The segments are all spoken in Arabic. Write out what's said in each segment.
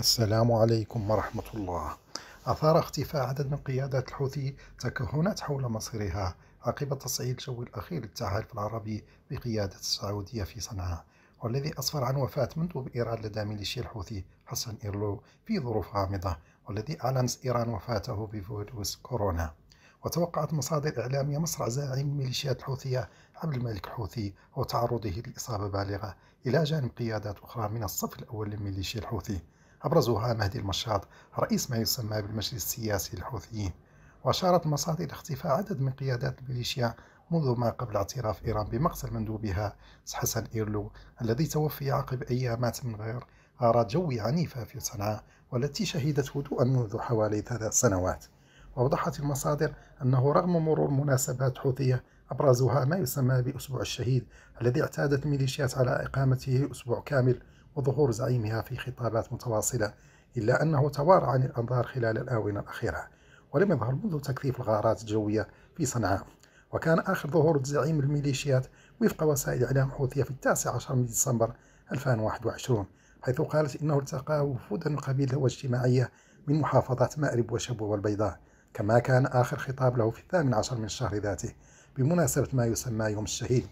السلام عليكم ورحمة الله أثار اختفاء عدد من قيادات الحوثي تكهنات حول مصيرها عقب تصعيد الجو الأخير للتحالف العربي بقيادة السعودية في صنعاء والذي أسفر عن وفاة مندوب إيران لدى ميليشيا الحوثي حسن إيرلو في ظروف غامضة والذي أعلنت إيران وفاته بفيروس كورونا وتوقعت مصادر إعلامية مصرع زاعم ميليشيات الحوثية عبد الملك الحوثي وتعرضه لإصابة بالغة إلى جانب قيادات أخرى من الصف الأول لميليشيا الحوثي أبرزها مهدي المشاط رئيس ما يسمى بالمجلس السياسي للحوثيين وأشارت المصادر اختفاء عدد من قيادات الميليشيا منذ ما قبل اعتراف إيران بمقتل مندوبها حسن إيرلو الذي توفي عقب أيامات من غير غارات جوي عنيفة في صنعاء والتي شهدت هدوءا منذ حوالي ثلاث سنوات وأوضحت المصادر أنه رغم مرور مناسبات حوثية أبرزها ما يسمى بأسبوع الشهيد الذي اعتادت الميليشيات على إقامته أسبوع كامل وظهور زعيمها في خطابات متواصلة إلا أنه توارى عن الأنظار خلال الآونة الأخيرة ولم يظهر منذ تكثيف الغارات الجوية في صنعاء وكان آخر ظهور زعيم الميليشيات وفق وسائل إعلام حوثية في التاسع عشر من ديسمبر 2021 حيث قالت إنه التقى وفودا قبيلة واجتماعية من محافظات مأرب وشبوة والبيضاء كما كان آخر خطاب له في الثامن عشر من الشهر ذاته بمناسبة ما يسمى يوم الشهيد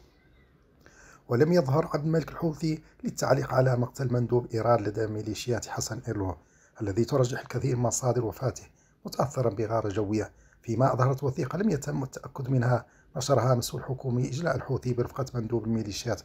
ولم يظهر عبد الملك الحوثي للتعليق على مقتل مندوب إيران لدى ميليشيات حسن إيرلو الذي ترجح الكثير من مصادر وفاته متأثرا بغارة جوية فيما أظهرت وثيقة لم يتم التأكد منها نشرها مسؤول حكومي إجلاء الحوثي برفقة مندوب الميليشيات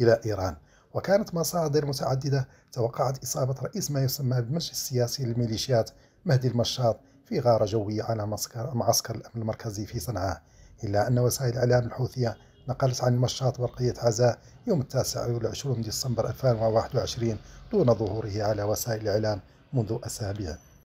إلى إيران وكانت مصادر متعددة توقعت إصابة رئيس ما يسمى بالمجلس السياسي للميليشيات مهدي المشاط في غارة جوية على معسكر الأمن المركزي في صنعاء إلا أن وسائل الإعلام الحوثية نقلت عن المشاط برقية عزاء يوم التاسع والعشرون ديسمبر 2021 دون ظهوره على وسائل الإعلام منذ أسابيع